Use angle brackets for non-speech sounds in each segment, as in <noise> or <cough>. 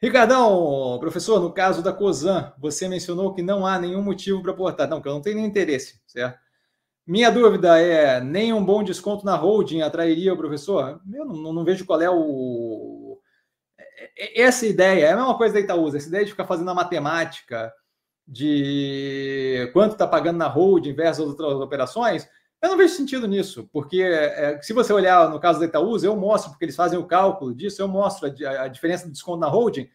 Ricardão, professor, no caso da COSAN, você mencionou que não há nenhum motivo para aportar. Não, que eu não tenho nenhum interesse, certo? Minha dúvida é, nem um bom desconto na holding atrairia o professor? Eu não, não vejo qual é o... É, é, essa ideia, é a mesma coisa da Itaúsa, essa ideia de ficar fazendo a matemática de quanto está pagando na holding versus outras operações, eu não vejo sentido nisso, porque é, é, se você olhar no caso da Itaúsa, eu mostro, porque eles fazem o cálculo disso, eu mostro a, a diferença do desconto na holding.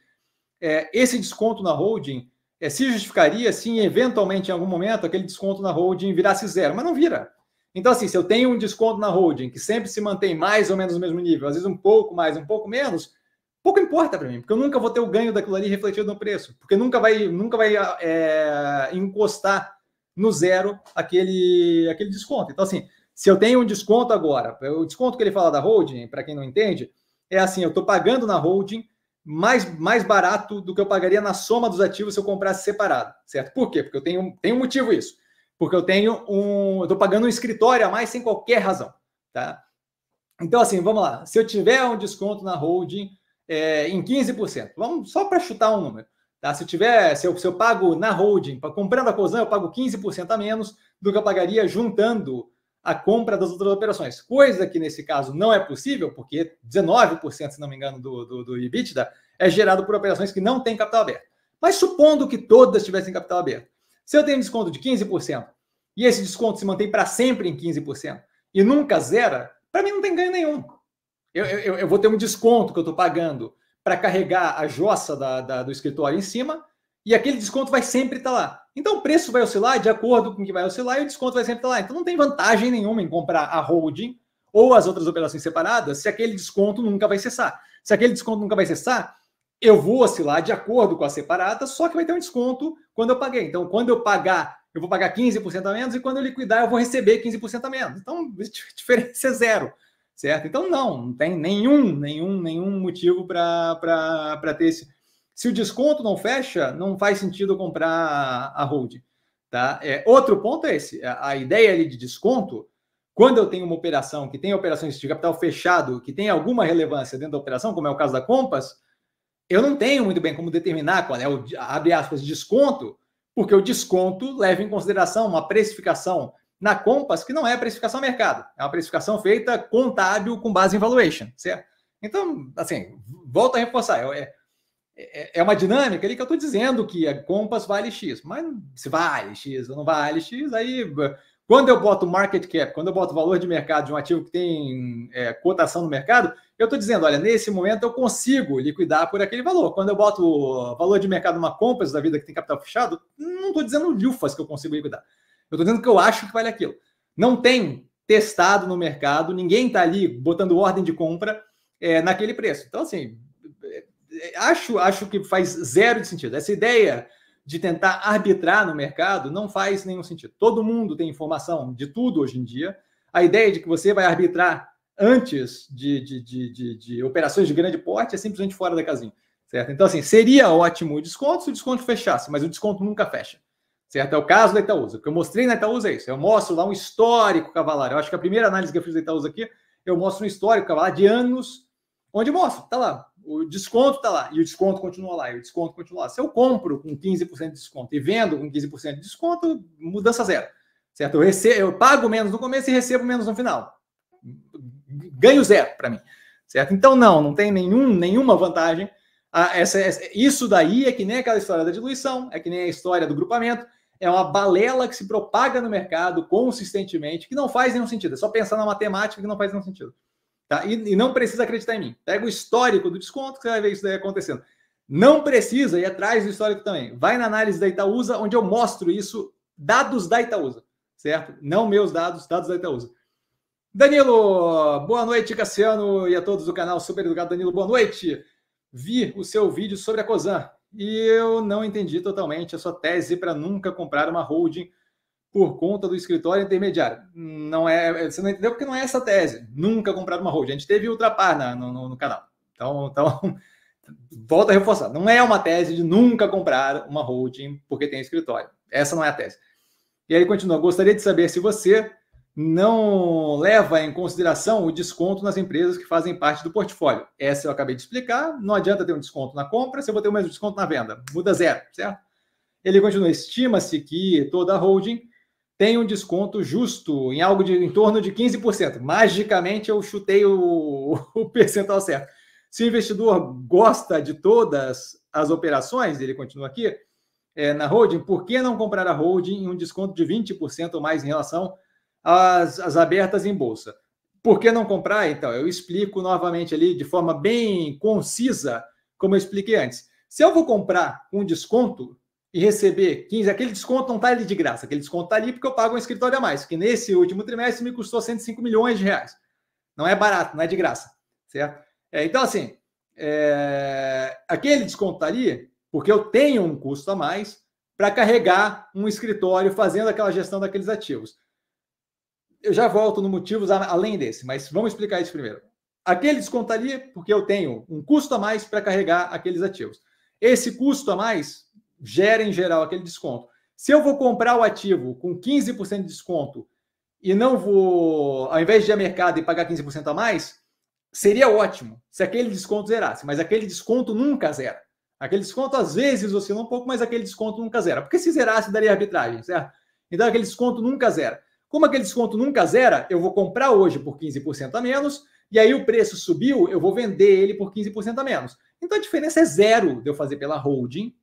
É, esse desconto na holding é, se justificaria se eventualmente em algum momento aquele desconto na holding virasse zero, mas não vira. Então, assim, se eu tenho um desconto na holding que sempre se mantém mais ou menos no mesmo nível, às vezes um pouco mais, um pouco menos, pouco importa para mim, porque eu nunca vou ter o ganho daquilo ali refletido no preço, porque nunca vai, nunca vai é, encostar no zero aquele, aquele desconto. Então, assim, se eu tenho um desconto agora, o desconto que ele fala da holding, para quem não entende, é assim: eu estou pagando na holding mais, mais barato do que eu pagaria na soma dos ativos se eu comprasse separado, certo? Por quê? Porque eu tenho, tenho um motivo isso. Porque eu tenho um. Eu estou pagando um escritório a mais sem qualquer razão, tá? Então, assim, vamos lá. Se eu tiver um desconto na holding é, em 15%, vamos só para chutar um número. Tá? Se eu tiver, se eu, se eu pago na holding, comprando a Cosan, eu pago 15% a menos do que eu pagaria juntando a compra das outras operações. Coisa que nesse caso não é possível, porque 19%, se não me engano, do, do, do EBITDA é gerado por operações que não têm capital aberto. Mas supondo que todas tivessem capital aberto, se eu tenho um desconto de 15% e esse desconto se mantém para sempre em 15% e nunca zera, para mim não tem ganho nenhum. Eu, eu, eu, vou ter um desconto que eu estou pagando para carregar a jossa da, da, do escritório em cima, e aquele desconto vai sempre estar tá lá. Então o preço vai oscilar de acordo com o que vai oscilar e o desconto vai sempre estar tá lá. Então não tem vantagem nenhuma em comprar a holding ou as outras operações separadas se aquele desconto nunca vai cessar. Se aquele desconto nunca vai cessar, eu vou oscilar de acordo com a separada, só que vai ter um desconto quando eu paguei. Então quando eu pagar, eu vou pagar 15% a menos e quando eu liquidar, eu vou receber 15% a menos. Então a <laughs> diferença é zero certo? Então, não, não tem nenhum, nenhum, nenhum motivo para ter esse. Se o desconto não fecha, não faz sentido comprar a hold. Tá? É, outro ponto é esse: é, a, ideia ali de desconto, quando eu tenho uma operação que tem operações de capital fechado, que tem alguma relevância dentro da operação, como é o caso da Compass, eu não tenho muito bem como determinar qual é o, abre aspas, desconto, porque o desconto leva em consideração uma precificação na Compass, que não é precificação a mercado, é uma precificação feita contábil com base em valuation, certo? Então, assim, volta a reforçar, é, é, é uma dinâmica ali que eu estou dizendo que a Compass vale X, mas se vale X ou não vale X, aí quando eu boto market cap, quando eu boto valor de mercado de um ativo que tem é, cotação no mercado, eu estou dizendo, olha, nesse momento eu consigo liquidar por aquele valor. Quando eu boto valor de mercado numa Compass da vida que tem capital fechado, não estou dizendo lufas que eu consigo liquidar. Eu estou dizendo que eu acho que vale aquilo. Não tem testado no mercado, ninguém está ali botando ordem de compra é, naquele preço. Então, assim, é, é, acho, acho que faz zero de sentido. Essa ideia de tentar arbitrar no mercado não faz nenhum sentido. Todo mundo tem informação de tudo hoje em dia. A ideia de que você vai arbitrar antes de, de, de, de, de operações de grande porte é simplesmente fora da casinha. Certo? Então, assim, seria ótimo o desconto se o desconto fechasse, mas o desconto nunca fecha. Certo? É o caso da Itaúsa. O que eu mostrei na Itaúsa é isso. Eu mostro lá um histórico cavalário. Eu acho que a primeira análise que eu fiz da Itaúsa aqui, eu mostro um histórico cavalário de anos, onde mostro, está lá, o desconto está lá, e o desconto continua lá, e o desconto continua lá. Se eu compro com 15% de desconto e vendo com 15% de desconto, mudança zero. Certo? Eu, recebo, eu pago menos no começo e recebo menos no final. Ganho zero para mim. Certo? Então, não, não tem nenhum, nenhuma vantagem. Ah, essa, essa, isso daí é que nem aquela história da diluição, é que nem a história do grupamento, é uma balela que se propaga no mercado consistentemente, que não faz nenhum sentido. É só pensar na matemática que não faz nenhum sentido. Tá? E, e não precisa acreditar em mim. Pega o histórico do desconto que você vai ver isso daí acontecendo. Não precisa ir atrás do histórico também. Vai na análise da Itaúsa, onde eu mostro isso, dados da Itaúsa, certo? Não meus dados, dados da Itaúsa. Danilo, boa noite, Cassiano e a todos do canal Super Educado. Danilo, boa noite. Vi o seu vídeo sobre a COSAN. E eu não entendi totalmente a sua tese para nunca comprar uma holding por conta do escritório intermediário. Não é, é, você não entendeu porque não é essa tese. Nunca comprar uma holding. A gente teve ultrapar na, no, no, canal. Então, então <laughs> volta a reforçar. Não é uma tese de nunca comprar uma holding porque tem escritório. Essa não é a tese. E aí continua. Gostaria de saber se você não leva em consideração o desconto nas empresas que fazem parte do portfólio. Essa eu acabei de explicar. Não adianta ter um desconto na compra se eu vou ter o mesmo desconto na venda. Muda zero, certo? Ele continua: estima-se que toda holding tem um desconto justo em algo de em torno de 15%. Magicamente eu chutei o, <laughs> o percentual certo. Se o investidor gosta de todas as operações, ele continua aqui, é, na holding, por que não comprar a holding em um desconto de 20% ou mais em relação as, as abertas em bolsa. Por que não comprar? Então, eu explico novamente ali de forma bem concisa, como eu expliquei antes. Se eu vou comprar um desconto e receber 15, aquele desconto não está ali de graça, aquele desconto está ali porque eu pago um escritório a mais, que nesse último trimestre me custou 105 milhões de reais. Não é barato, não é de graça, certo? É, então, assim, é, aquele desconto está ali porque eu tenho um custo a mais para carregar um escritório fazendo aquela gestão daqueles ativos eu já volto no motivos além desse, mas vamos explicar isso primeiro. Aquele descontaria porque eu tenho um custo a mais para carregar aqueles ativos. Esse custo a mais gera, em geral, aquele desconto. Se eu vou comprar o ativo com 15% de desconto e não vou, ao invés de ir a mercado e pagar 15% a mais, seria ótimo se aquele desconto zerasse, mas aquele desconto nunca zera. Aquele desconto às vezes oscila um pouco, mas aquele desconto nunca zera. Porque se zerasse, daria arbitragem, certo? Então aquele desconto nunca zera. Como aquele desconto nunca zera, eu vou comprar hoje por 15% a menos, e aí o preço subiu, eu vou vender ele por 15% a menos. Então a diferença é zero de eu fazer pela holding.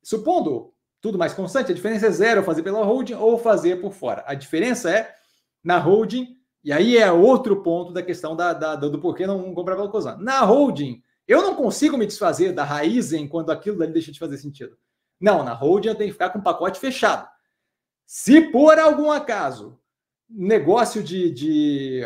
Supondo tudo mais constante, a diferença é zero eu fazer pela holding ou fazer por fora. A diferença é na holding, e aí é outro ponto da questão da, da do porquê não comprar pela Cosan. Na holding, eu não consigo me desfazer da raiz enquanto aquilo dali deixa de fazer sentido. Não, na holding eu tenho que ficar com o pacote fechado. Se por algum acaso negócio de, de,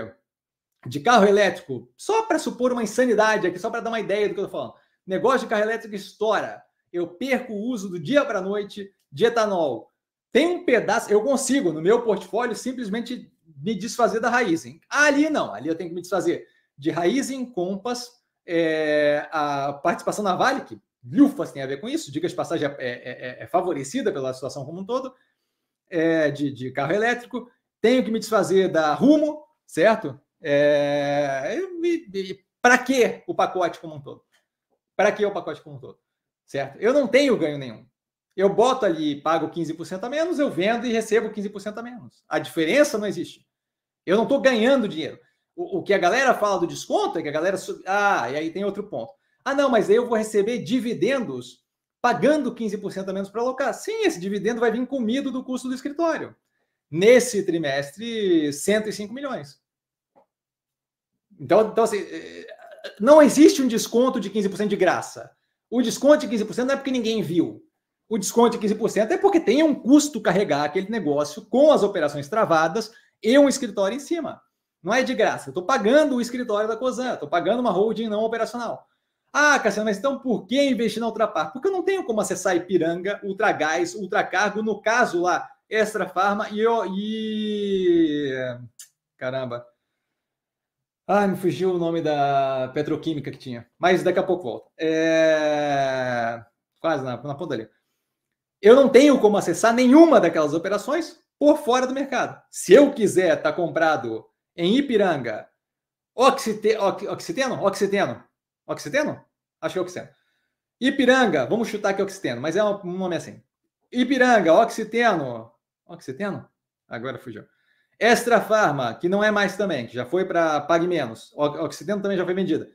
de carro elétrico, só para supor uma insanidade aqui, só para dar uma ideia do que eu estou falando, negócio de carro elétrico estoura, eu perco o uso do dia para a noite de etanol. Tem um pedaço, eu consigo no meu portfólio simplesmente me desfazer da Raizen. Ali não, ali eu tenho que me desfazer de Raizen, compas é, a participação na Vale, que lufas tem a ver com isso, diga de passagem, é, é, é, é, favorecida pela situação como um todo, é, de, de, carro elétrico, tenho que me desfazer da Rumo, certo? É, para que o pacote como um todo? Para que o pacote como um todo? Certo? Eu não tenho ganho nenhum. Eu boto ali, pago 15% a menos, eu vendo e recebo 15% a menos. A diferença não existe. Eu não estou ganhando dinheiro. O, o, que a galera fala do desconto é que a galera. Ah, e aí tem outro ponto. Ah, não, mas aí eu vou receber dividendos pagando 15% a menos para alocar. Sim, esse dividendo vai vir comido do custo do escritório. Nesse trimestre, 105 milhões. Então, então assim, eh, não existe um desconto de 15% de graça. O desconto de 15% não é porque ninguém viu. O desconto de 15% é porque tem um custo carregar aquele negócio com as operações travadas e um escritório em cima. Não é de graça. Eu estou pagando o escritório da COSAN, estou pagando uma holding não operacional. Ah, Cassiano, mas então por que investir na Ultrapar? Porque eu não tenho como acessar Ipiranga, Ultragás, Ultracargo, no caso lá, Extra Farma e, eu, e... Caramba. Ah, me fugiu o nome da petroquímica que tinha. Mas daqui a pouco volta. É... Quase na, na ponta ali. Eu não tenho como acessar nenhuma daquelas operações por fora do mercado. Se eu quiser estar tá comprado em Ipiranga, Oxite... Oxiteno? Oxiteno. Oxiteno? Acho que é Oxiteno. Ipiranga, vamos chutar que é Oxiteno, mas é um nome assim. Ipiranga, Oxiteno. Oxiteno? Agora fugiu. Extra Farma, que não é mais também, que já foi para Pague Menos. Oxiteno também já foi vendida.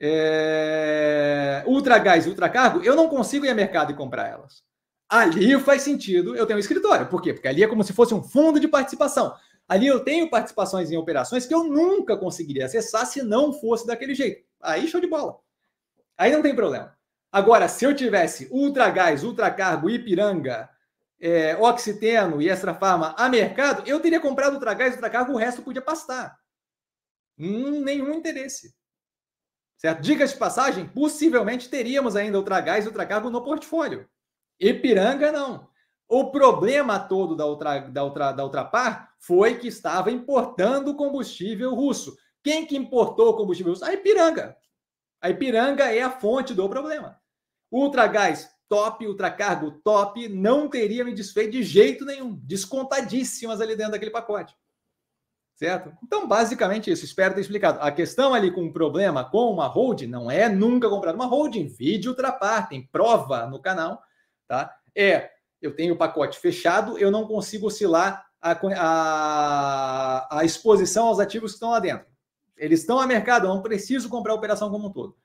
É... Ultra Gás e Ultra Cargo, eu não consigo ir ao mercado e comprar elas. Ali faz sentido eu tenho um escritório. Por quê? Porque ali é como se fosse um fundo de participação. Ali eu tenho participações em operações que eu nunca conseguiria acessar se não fosse daquele jeito. Aí show de bola. Aí não tem problema. Agora, se eu tivesse Ultragás, Ultracargo, Ipiranga, é, Oxiteno e Extra Farma a mercado, eu teria comprado Ultragás, Ultracargo, o resto podia pastar. Hum, nenhum interesse. Certo? Dicas de passagem, possivelmente teríamos ainda Ultragás e Ultracargo no portfólio. Ipiranga, não. O problema todo da outra, da outra, da Ultrapar foi que estava importando combustível russo. Quem que importou combustível russo? A Ipiranga. A Ipiranga é a fonte do problema. Ultragás top, ultracargo top, não teria me desfeito de jeito nenhum. Descontadíssimas ali dentro daquele pacote. Certo? Então, basicamente isso. Espero ter explicado. A questão ali com o um problema com uma holding não é nunca comprar uma holding. Vídeo ultrapar, tem prova no canal, tá? É eu tenho o pacote fechado, eu não consigo oscilar a, a, a exposição aos ativos que estão lá dentro. Eles estão a mercado, eu não preciso comprar a operação como um todo.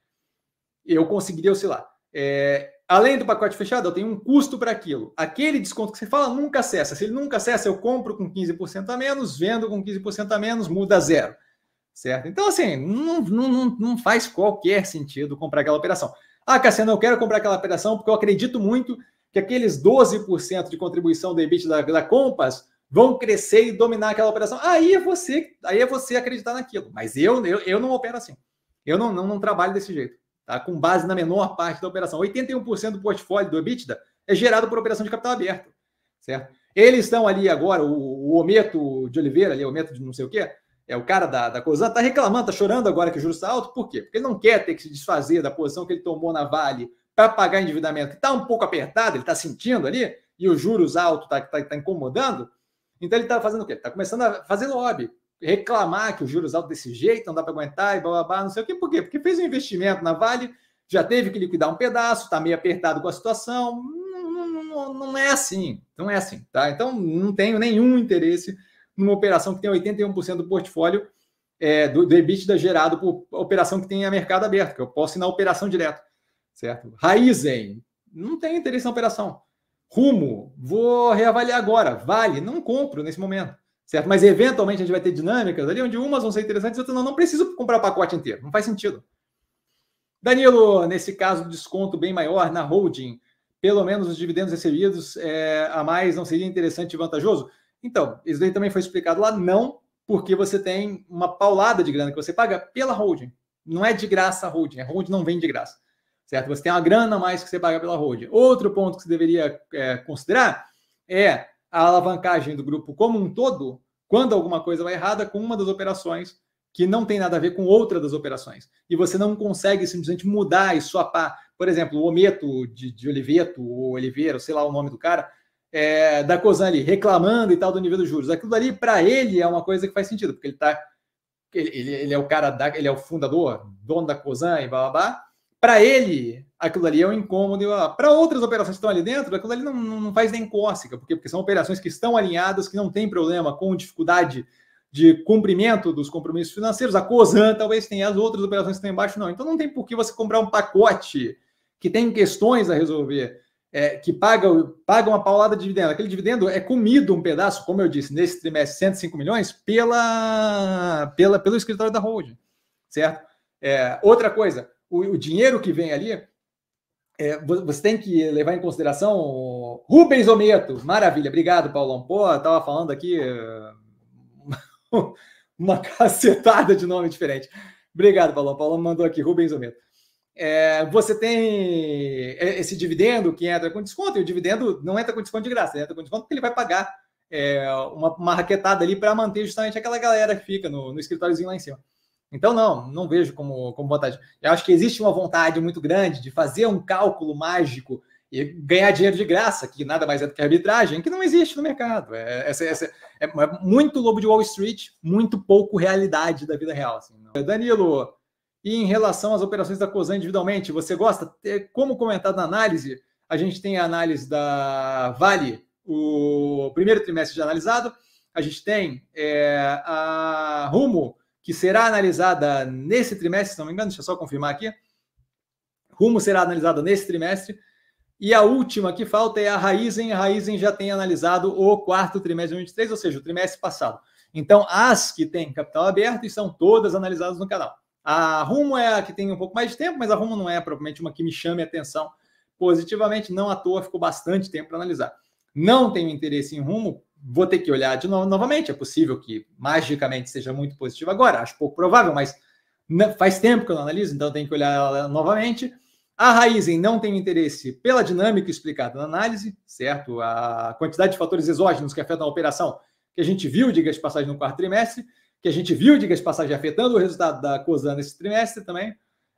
Eu conseguiria oscilar. É, além do pacote fechado, eu tenho um custo para aquilo. Aquele desconto que você fala nunca acessa. Se ele nunca acessa, eu compro com 15% a menos, vendo com 15% a menos, muda zero. Certo? Então, assim, não, não, não faz qualquer sentido comprar aquela operação. Ah, Cassiano, eu quero comprar aquela operação porque eu acredito muito que aqueles 12% de contribuição do EBIT da, da Compass vão crescer e dominar aquela operação. Aí é você, aí é você acreditar naquilo. Mas eu, eu, eu não opero assim. Eu não, não, não trabalho desse jeito. Tá? Com base na menor parte da operação. 81% do portfólio do EBITDA é gerado por operação de capital aberto. Certo? Eles estão ali agora, o, o Ometo de Oliveira, ali, o Ometo de não sei o quê, é o cara da, da Cosan, está reclamando, está chorando agora que o juros está alto. Por quê? Porque ele não quer ter que se desfazer da posição que ele tomou na Vale para pagar endividamento que está um pouco apertado, ele está sentindo ali, e os juros altos está tá, tá incomodando, então ele está fazendo o quê? Está começando a fazer lobby, reclamar que os juros altos desse jeito não dá para aguentar e blá, blá, blá, não sei o quê. Por quê? Porque fez um investimento na Vale, já teve que liquidar um pedaço, está meio apertado com a situação. Não, não, não, é assim, não é assim, tá? Então não tenho nenhum interesse numa operação que tem 81% do portfólio é, do, do EBITDA gerado por operação que tenha mercado aberto, que eu posso ir na operação direto certo? Raizen, não tem interesse na operação. Rumo, vou reavaliar agora. Vale, não compro nesse momento, certo? Mas eventualmente a gente vai ter dinâmicas ali onde umas vão ser interessantes, outras não. Não preciso comprar o pacote inteiro, não faz sentido. Danilo, nesse caso, desconto bem maior na holding, pelo menos os dividendos recebidos é, a mais não seria interessante e vantajoso? Então, isso daí também foi explicado lá, não, porque você tem uma paulada de grana que você paga pela holding. Não é de graça a holding, a holding não vem de graça certo? Você tem uma grana a mais que você paga pela hold. Outro ponto que você deveria é, considerar é a alavancagem do grupo como um todo, quando alguma coisa vai errada com uma das operações que não tem nada a ver com outra das operações. E você não consegue simplesmente mudar e swapar. Por exemplo, o Ometo de, de Oliveto, ou Oliveira, sei lá o nome do cara, é, da Cozan ali, reclamando e tal do nível dos juros. Aquilo ali, para ele, é uma coisa que faz sentido, porque ele está Ele, ele, é o cara da, ele é o fundador, dono da Cozan e blá blá blá. Para ele, aquilo ali é um incômodo. Para outras operações que estão ali dentro, aquilo ali não, não faz nem cócega, porque, porque são operações que estão alinhadas, que não tem problema com dificuldade de cumprimento dos compromissos financeiros. A COSAN talvez tenha, as outras operações que estão embaixo não. Então não tem por que você comprar um pacote que tem questões a resolver, é, que paga, paga uma paulada de dividendo. Aquele dividendo é comido um pedaço, como eu disse, nesse trimestre, 105 milhões, pela, pela, pelo escritório da holding, certo? É, outra coisa, o, o dinheiro que vem ali, é, você tem que levar em consideração Rubens Ometo. Maravilha, obrigado, Paulão. Pô, tava falando aqui eh, <laughs> uma cacetada de nome diferente. Obrigado, Paulão. Paulão mandou aqui Rubens Ometo. É, você tem é, esse dividendo que entra com desconto, e o dividendo não entra com desconto de graça, ele entra com desconto porque ele vai pagar é, uma, uma raquetada ali para manter justamente aquela galera que fica no, no escritóriozinho lá em cima. Então, não, não vejo como, como vontade Eu acho que existe uma vontade muito grande de fazer um cálculo mágico e ganhar dinheiro de graça, que nada mais é do que arbitragem, que não existe no mercado. É, é, é, é muito lobo de Wall Street, muito pouco realidade da vida real. Assim, Danilo, e em relação às operações da COSAN individualmente, você gosta? Como comentado na análise, a gente tem a análise da Vale, o primeiro trimestre já analisado, a gente tem é, a Rumo, que será analisada nesse trimestre, se não me engano, deixa eu só confirmar aqui. Rumo será analisada nesse trimestre. E a última que falta é a Raizen. A Raizen já tem analisado o quarto trimestre de 2023, ou seja, o trimestre passado. Então, as que têm capital aberto estão todas analisadas no canal. A Rumo é a que tem um pouco mais de tempo, mas a Rumo não é propriamente uma que me chame a atenção positivamente. Não à toa, ficou bastante tempo para analisar. Não tenho interesse em Rumo vou ter que olhar de novo novamente. É possível que magicamente seja muito positivo agora, acho pouco provável, mas faz tempo que eu não analiso, então tenho que olhar ela novamente. A raiz em não tem interesse pela dinâmica explicada na análise, certo? A quantidade de fatores exógenos que afetam a operação, que a gente viu, diga-se passagem, no quarto trimestre, que a gente viu, diga-se passagem, afetando o resultado da COSAN nesse trimestre também.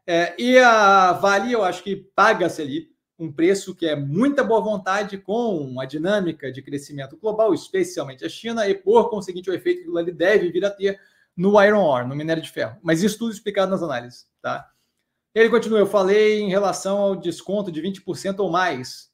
É, e a Vale, eu acho que paga-se ali um preço que é muita boa vontade com a dinâmica de crescimento global, especialmente a China, e por conseguinte o efeito que ele deve vir a ter no iron ore, no minério de ferro. Mas isso tudo explicado nas análises, tá? Ele continua, eu falei em relação ao desconto de 20% ou mais.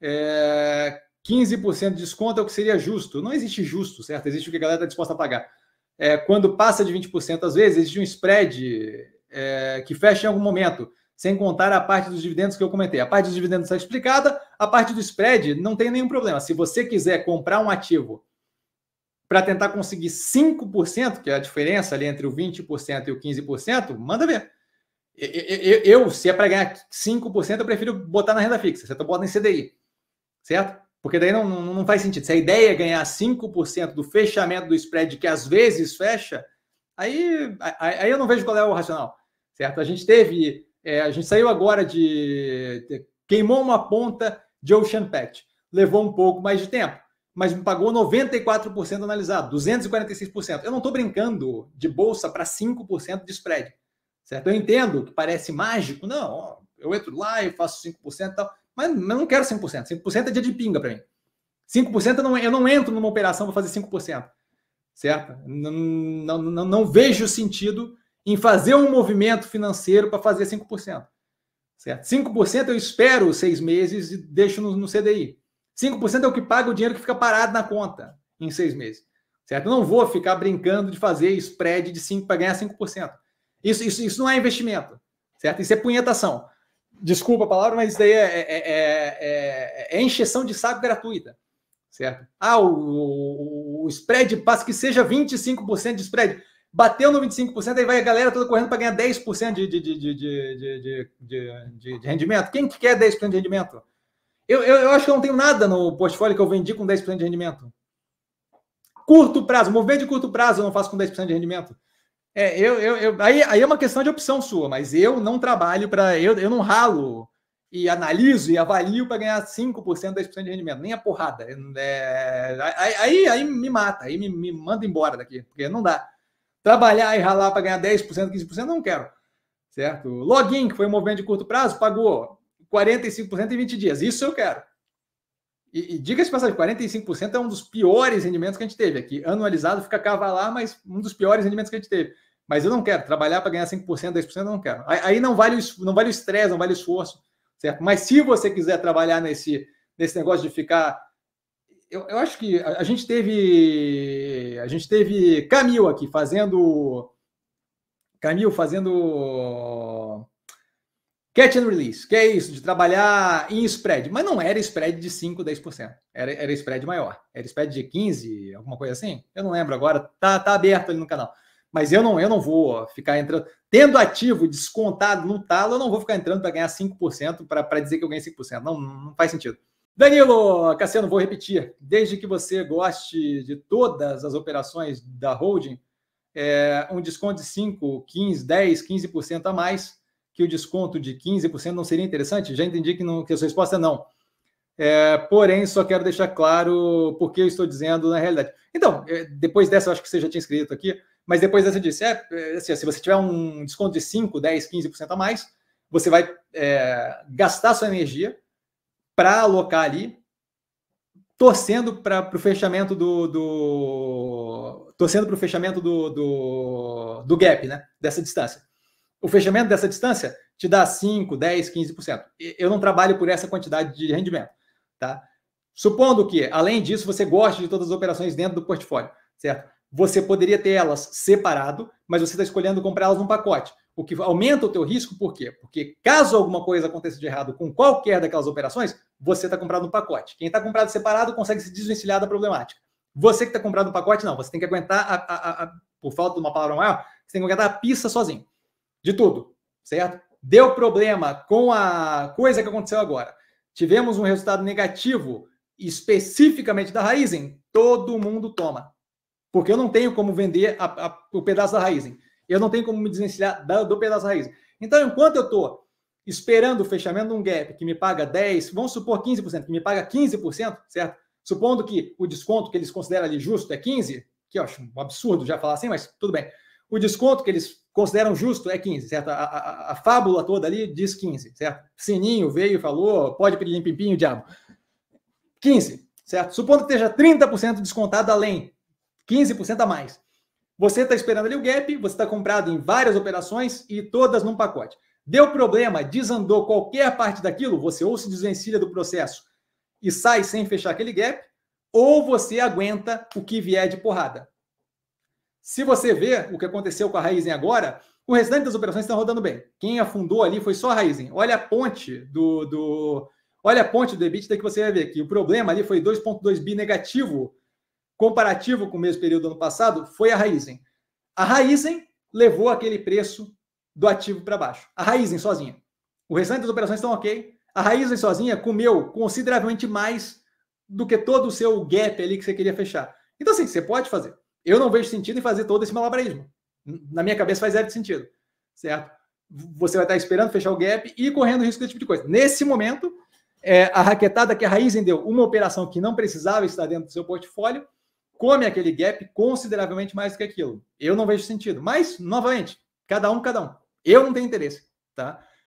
É, 15% de desconto é o que seria justo. Não existe justo, certo? Existe o que a galera está disposta a pagar. É, quando passa de 20%, às vezes, existe um spread é, que fecha em algum momento sem contar a parte dos dividendos que eu comentei. A parte dos dividendos está explicada, a parte do spread não tem nenhum problema. Se você quiser comprar um ativo para tentar conseguir 5%, que é a diferença ali entre o 20% e o 15%, manda ver. Eu, se é para ganhar 5%, eu prefiro botar na renda fixa. Você tá bota em CDI, certo? Porque daí não, não, não faz sentido. Se a ideia é ganhar 5% do fechamento do spread, que às vezes fecha, aí, aí eu não vejo qual é o racional, certo? A gente teve é, a gente saiu agora de, de, Queimou uma ponta de Ocean Pact. Levou um pouco mais de tempo, mas me pagou 94% analisado, 246%. Eu não estou brincando de bolsa para 5% de spread. Certo? Eu entendo que parece mágico. Não, ó, eu entro lá e faço 5% e tal. Mas eu não quero 5%. 5% é dia de pinga para mim. 5% eu não, eu não entro numa operação para fazer 5%. Certo? Não, não, não, não vejo sentido em fazer um movimento financeiro para fazer 5%. Certo? 5% eu espero seis meses e deixo no, no CDI. 5% é o que paga o dinheiro que fica parado na conta em seis meses. Certo? Eu não vou ficar brincando de fazer spread de 5% para ganhar 5%. Isso, isso, isso não é investimento. Certo? Isso é punhetação. Desculpa a palavra, mas isso daí é, é, é, é encheção de saco gratuita. Certo? Ah, o, o, o spread passa que seja 25% de spread bateu no 25%, aí vai a galera toda correndo para ganhar 10% de, de, de, de, de, de, de, de, rendimento. Quem que quer 10% de rendimento? Eu, eu, eu, acho que eu não tenho nada no portfólio que eu vendi com 10% de rendimento. Curto prazo, movimento de curto prazo eu não faço com 10% de rendimento. É, eu, eu, eu, aí, aí é uma questão de opção sua, mas eu não trabalho para. Eu, eu não ralo e analiso e avalio para ganhar 5%, 10% de rendimento. Nem a porrada. É, é aí, aí me mata, aí me, me manda embora daqui, porque não dá. Trabalhar e ralar para ganhar 10%, 15%, não quero. Certo? Login, que foi um movimento de curto prazo, pagou 45% em 20 dias. Isso eu quero. E, e diga-se passagem, 45% é um dos piores rendimentos que a gente teve aqui. Anualizado fica cavalar, mas um dos piores rendimentos que a gente teve. Mas eu não quero trabalhar para ganhar 5%, 10%, eu não quero. Aí, não vale o, não vale o estresse, não vale o esforço, certo? Mas se você quiser trabalhar nesse, nesse negócio de ficar eu, eu acho que a, a, gente teve a gente teve Camil aqui fazendo Camil fazendo catch and release, que é isso, de trabalhar em spread, mas não era spread de 5, 10%, era, era spread maior, era spread de 15, alguma coisa assim, eu não lembro agora, tá, tá aberto ali no canal, mas eu não, eu não vou ficar entrando, tendo ativo descontado no talo, eu não vou ficar entrando para ganhar 5%, para dizer que eu ganhei 5%, não, não faz sentido. Danilo, Cassiano, vou repetir. Desde que você goste de todas as operações da holding, é um desconto de 5, 15, 10, 15% a mais que o desconto de 15% não seria interessante? Já entendi que, não, que a sua resposta é não. É, porém, só quero deixar claro por que eu estou dizendo na realidade. Então, é, depois dessa, acho que você já tinha escrito aqui, mas depois dessa eu disse, é, é assim, se você tiver um desconto de 5, 10, 15% a mais, você vai é, gastar sua energia para alocar ali, torcendo para o fechamento do, do torcendo para o fechamento do, do, do gap, né? Dessa distância. O fechamento dessa distância te dá 5, 10, 15%. Eu não trabalho por essa quantidade de rendimento, tá? Supondo que, além disso, você goste de todas as operações dentro do portfólio, certo? Você poderia ter elas separado, mas você está escolhendo comprá-las num pacote o que aumenta o teu risco, por quê? Porque caso alguma coisa aconteça de errado com qualquer daquelas operações, você está comprado no pacote. Quem está comprado separado consegue se desvencilhar da problemática. Você que está comprado no pacote, não. Você tem que aguentar, a, a, a, por falta de uma palavra maior, você tem que aguentar a pista sozinho. De tudo, certo? Deu problema com a coisa que aconteceu agora. Tivemos um resultado negativo, especificamente da Raizen, todo mundo toma. Porque eu não tenho como vender o pedaço da Raizen. Eu não tenho como me desvencilhar do pedaço raiz. Então, enquanto eu estou esperando o fechamento de um gap que me paga 10, vamos supor 15%, que me paga 15%, certo? Supondo que o desconto que eles consideram ali justo é 15, que eu acho um absurdo já falar assim, mas tudo bem. O desconto que eles consideram justo é 15, certo? A, a, a fábula toda ali diz 15, certo? Sininho veio e falou, pode pedir limpinho, diabo. 15, certo? Supondo que esteja 30% descontado além, 15% a mais. Você está esperando ali o gap, você está comprado em várias operações e todas num pacote. Deu problema, desandou qualquer parte daquilo, você ou se desvencilha do processo e sai sem fechar aquele gap, ou você aguenta o que vier de porrada. Se você vê o que aconteceu com a Raizen agora, o restante das operações estão rodando bem. Quem afundou ali foi só a Raizen. Olha a ponte do, do olha a ponte do EBITDA que você vai ver que o problema ali foi 2.2 bi negativo comparativo com o mesmo período do ano passado foi a Raizen. A Raizen levou aquele preço do ativo para baixo. A Raizen sozinha. O restante das operações estão ok. A Raizen sozinha comeu consideravelmente mais do que todo o seu gap ali que você queria fechar. Então, assim, você pode fazer. Eu não vejo sentido em fazer todo esse malabarismo. Na minha cabeça faz zero de sentido, certo? Você vai estar esperando fechar o gap e correndo risco desse tipo de coisa. Nesse momento, é, a raquetada que a Raizen deu, uma operação que não precisava estar dentro do seu portfólio, come aquele gap consideravelmente mais do que aquilo. Eu não vejo sentido. Mas, novamente, cada um, cada um. Eu não tenho interesse, tá?